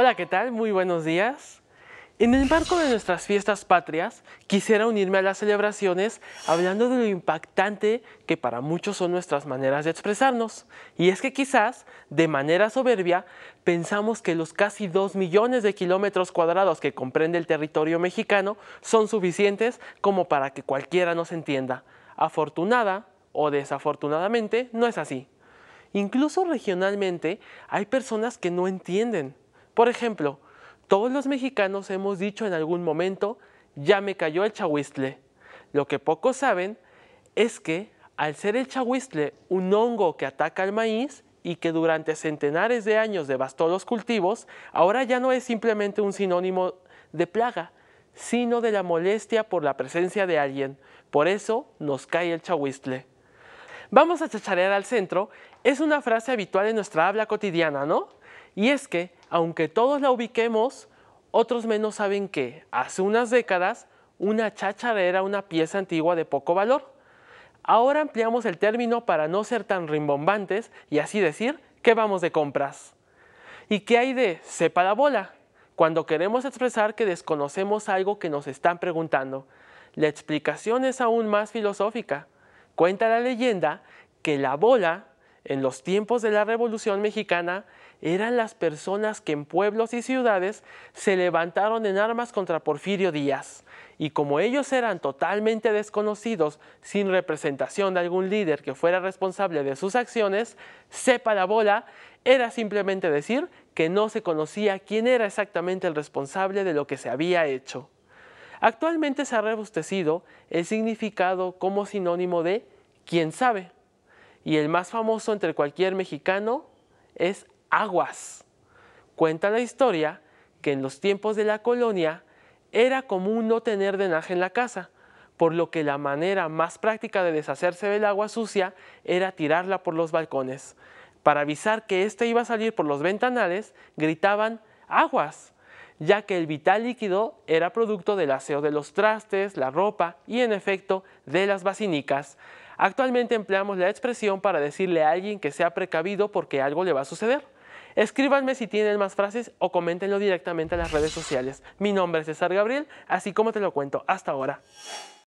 Hola, ¿qué tal? Muy buenos días. En el marco de nuestras fiestas patrias, quisiera unirme a las celebraciones hablando de lo impactante que para muchos son nuestras maneras de expresarnos. Y es que quizás, de manera soberbia, pensamos que los casi 2 millones de kilómetros cuadrados que comprende el territorio mexicano son suficientes como para que cualquiera nos entienda. Afortunada o desafortunadamente, no es así. Incluso regionalmente hay personas que no entienden por ejemplo, todos los mexicanos hemos dicho en algún momento, ya me cayó el chahuistle. Lo que pocos saben es que al ser el chahuistle un hongo que ataca al maíz y que durante centenares de años devastó los cultivos, ahora ya no es simplemente un sinónimo de plaga, sino de la molestia por la presencia de alguien. Por eso nos cae el chahuistle. Vamos a chacharear al centro es una frase habitual en nuestra habla cotidiana, ¿no? Y es que, aunque todos la ubiquemos, otros menos saben que, hace unas décadas, una cháchara era una pieza antigua de poco valor. Ahora ampliamos el término para no ser tan rimbombantes y así decir que vamos de compras. ¿Y qué hay de sepa la bola? Cuando queremos expresar que desconocemos algo que nos están preguntando. La explicación es aún más filosófica. Cuenta la leyenda que la bola, en los tiempos de la Revolución Mexicana, eran las personas que en pueblos y ciudades se levantaron en armas contra Porfirio Díaz. Y como ellos eran totalmente desconocidos, sin representación de algún líder que fuera responsable de sus acciones, sepa la bola, era simplemente decir que no se conocía quién era exactamente el responsable de lo que se había hecho. Actualmente se ha rebustecido el significado como sinónimo de quién sabe. Y el más famoso entre cualquier mexicano es aguas. Cuenta la historia que en los tiempos de la colonia era común no tener drenaje en la casa, por lo que la manera más práctica de deshacerse del agua sucia era tirarla por los balcones. Para avisar que ésta iba a salir por los ventanales, gritaban aguas, ya que el vital líquido era producto del aseo de los trastes, la ropa y, en efecto, de las basinicas. Actualmente empleamos la expresión para decirle a alguien que sea precavido porque algo le va a suceder. Escríbanme si tienen más frases o coméntenlo directamente a las redes sociales. Mi nombre es César Gabriel, así como te lo cuento hasta ahora.